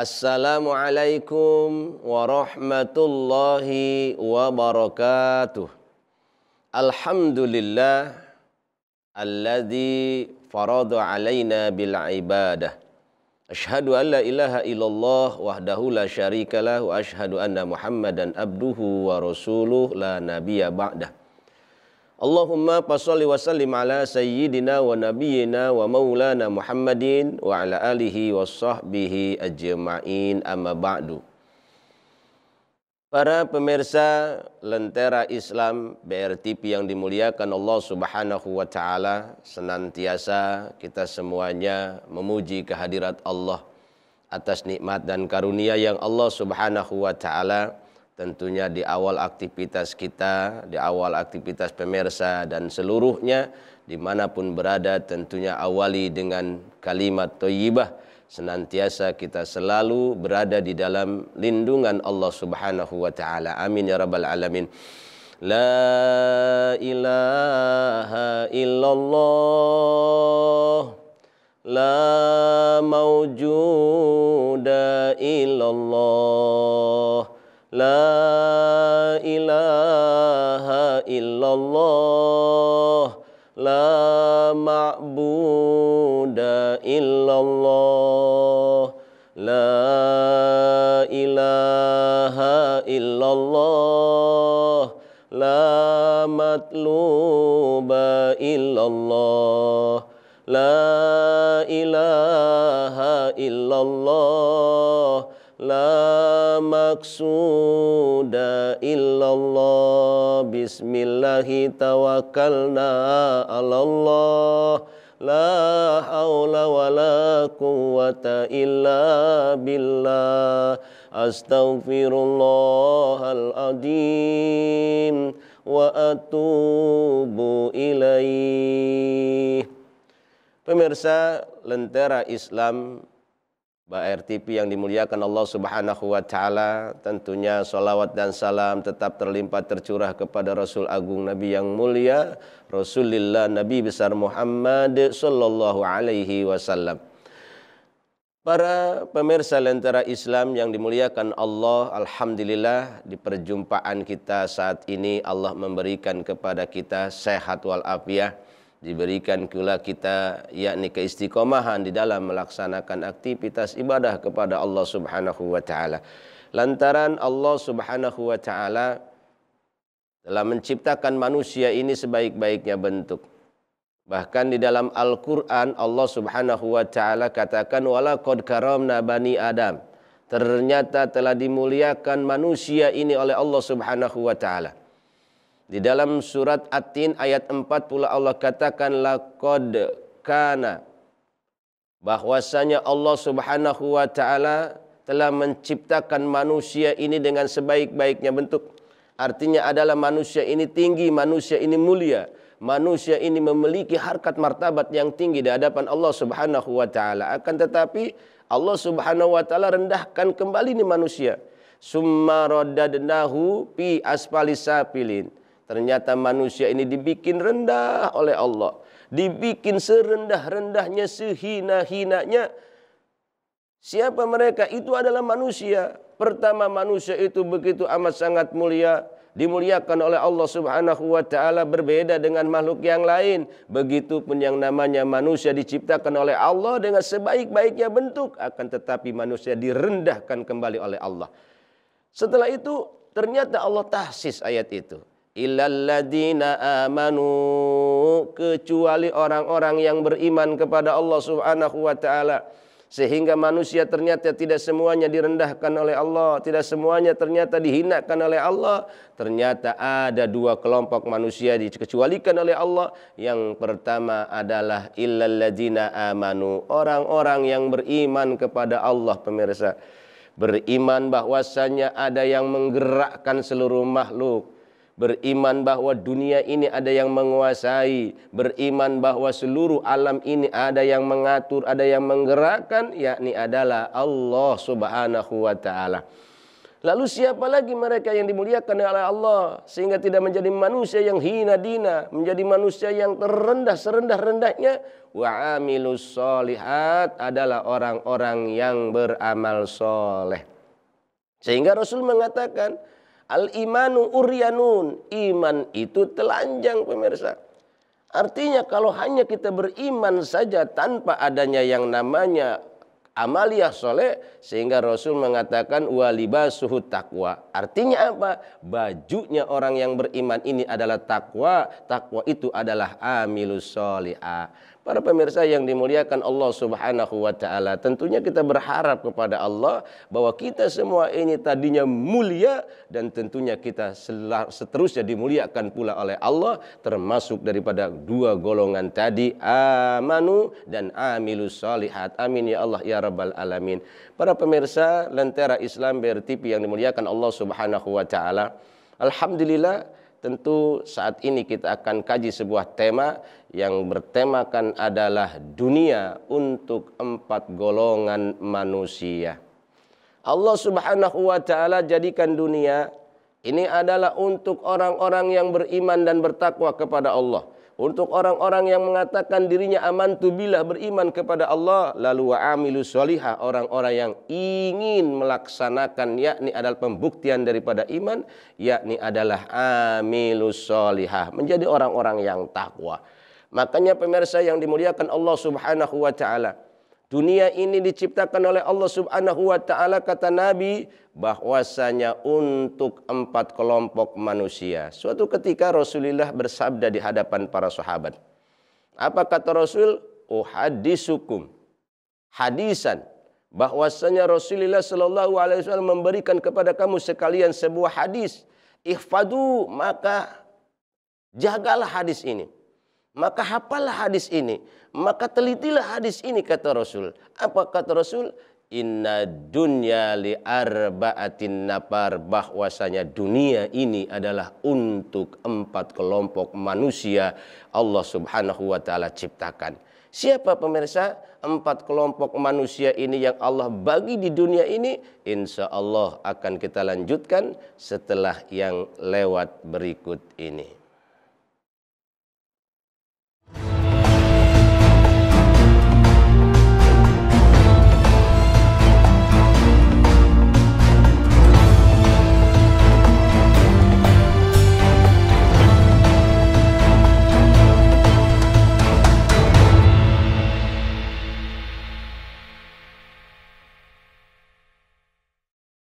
Assalamualaikum warahmatullahi wabarakatuh. Alhamdulillah alladzi farada alaina bil ibadah. Ashhadu an la ilaha illallah wahdahu la syarikalah wa ashhadu anna Muhammadan abduhu wa rasuluh la nabiyya ba'dah. Allahumma pasalli wa sallim ala sayyidina wa nabiyyina wa maulana Muhammadin wa ala alihi wa sahbihi ajma'in amma ba'du. Para pemirsa Lentera Islam BRTP yang dimuliakan Allah Subhanahu wa taala, senantiasa kita semuanya memuji kehadirat Allah atas nikmat dan karunia yang Allah Subhanahu wa taala tentunya di awal aktivitas kita, di awal aktivitas pemirsa dan seluruhnya dimanapun berada tentunya awali dengan kalimat toyibah senantiasa kita selalu berada di dalam lindungan Allah subhanahu wa ta'ala amin ya rabbal alamin La ilaha illallah La mawjuda illallah لا إله إلا الله لا معبود إلا الله لا إله إلا الله لا مطلوب إلا الله لا إله إلا الله La maksuda illallah Bismillahi tawakkalna alallah La hawla wa la quwata illa billah Astaghfirullahal adim Wa atubu ilaih Pemirsa Lentera Islam Mbak RTP yang dimuliakan Allah Subhanahu wa taala, tentunya salawat dan salam tetap terlimpah tercurah kepada Rasul Agung Nabi yang mulia, Rasulullah Nabi besar Muhammad sallallahu alaihi wasallam. Para pemirsa Lentera Islam yang dimuliakan Allah, Alhamdulillah di perjumpaan kita saat ini Allah memberikan kepada kita sehat walafiat diberikan pula kita yakni keistiqomahan di dalam melaksanakan aktivitas ibadah kepada Allah Subhanahu wa taala. Lantaran Allah Subhanahu wa taala telah menciptakan manusia ini sebaik-baiknya bentuk. Bahkan di dalam Al-Qur'an Allah Subhanahu wa taala katakan wala qad karamna bani Adam. Ternyata telah dimuliakan manusia ini oleh Allah Subhanahu wa taala. Di dalam surat At-Tin ayat 4 pula Allah katakan laqad kana bahwasanya Allah Subhanahu wa taala telah menciptakan manusia ini dengan sebaik-baiknya bentuk. Artinya adalah manusia ini tinggi, manusia ini mulia, manusia ini memiliki harkat martabat yang tinggi di hadapan Allah Subhanahu wa taala. Akan tetapi Allah Subhanahu wa taala rendahkan kembali ini manusia. Summa radadnahu fi asfali pilin Ternyata manusia ini dibikin rendah oleh Allah. Dibikin serendah-rendahnya, sehina-hinanya. Siapa mereka? Itu adalah manusia. Pertama manusia itu begitu amat sangat mulia. Dimuliakan oleh Allah subhanahu wa ta'ala berbeda dengan makhluk yang lain. Begitupun yang namanya manusia diciptakan oleh Allah dengan sebaik-baiknya bentuk. Akan tetapi manusia direndahkan kembali oleh Allah. Setelah itu ternyata Allah tahsis ayat itu illalladzina amanu kecuali orang-orang yang beriman kepada Allah Subhanahu wa taala sehingga manusia ternyata tidak semuanya direndahkan oleh Allah, tidak semuanya ternyata dihinakan oleh Allah. Ternyata ada dua kelompok manusia dikecualikan oleh Allah. Yang pertama adalah illalladzina amanu, orang-orang yang beriman kepada Allah pemirsa. Beriman bahwasanya ada yang menggerakkan seluruh makhluk beriman bahwa dunia ini ada yang menguasai, beriman bahwa seluruh alam ini ada yang mengatur, ada yang menggerakkan, yakni adalah Allah Subhanahu wa taala. Lalu siapa lagi mereka yang dimuliakan oleh Allah sehingga tidak menjadi manusia yang hina dina, menjadi manusia yang terendah serendah-rendahnya? waamilus solihat adalah orang-orang yang beramal soleh. Sehingga Rasul mengatakan, Al-imanu uryanun. Iman itu telanjang pemirsa. Artinya kalau hanya kita beriman saja tanpa adanya yang namanya amaliyah soleh. Sehingga Rasul mengatakan waliba suhu takwa. Artinya apa? Bajunya orang yang beriman ini adalah takwa. Takwa itu adalah amilus soleh. Para pemirsa yang dimuliakan Allah Subhanahu wa taala, tentunya kita berharap kepada Allah bahwa kita semua ini tadinya mulia dan tentunya kita seterusnya dimuliakan pula oleh Allah termasuk daripada dua golongan tadi amanu dan amilus salihat, Amin ya Allah ya rabbal alamin. Para pemirsa Lentera Islam BRTP yang dimuliakan Allah Subhanahu wa taala, alhamdulillah Tentu saat ini kita akan kaji sebuah tema yang bertemakan adalah dunia untuk empat golongan manusia. Allah Subhanahu wa taala jadikan dunia ini adalah untuk orang-orang yang beriman dan bertakwa kepada Allah untuk orang-orang yang mengatakan dirinya aman tubillah beriman kepada Allah lalu wa amilu solihah orang-orang yang ingin melaksanakan yakni adalah pembuktian daripada iman yakni adalah amilus solihah menjadi orang-orang yang takwa makanya pemirsa yang dimuliakan Allah subhanahu wa ta'ala Dunia ini diciptakan oleh Allah Subhanahu wa taala kata Nabi bahwasanya untuk empat kelompok manusia. Suatu ketika Rasulullah bersabda di hadapan para sahabat. Apa kata Rasul? Uhadisukum. Hadisan bahwasanya Rasulullah Shallallahu alaihi wasallam memberikan kepada kamu sekalian sebuah hadis. Ihfadu maka jagalah hadis ini. Maka hafalah hadis ini maka telitilah hadis ini kata Rasul. Apa kata Rasul? Inna dunya li arba'atin nafar bahwasanya dunia ini adalah untuk empat kelompok manusia Allah Subhanahu wa taala ciptakan. Siapa pemirsa? Empat kelompok manusia ini yang Allah bagi di dunia ini insya Allah akan kita lanjutkan setelah yang lewat berikut ini.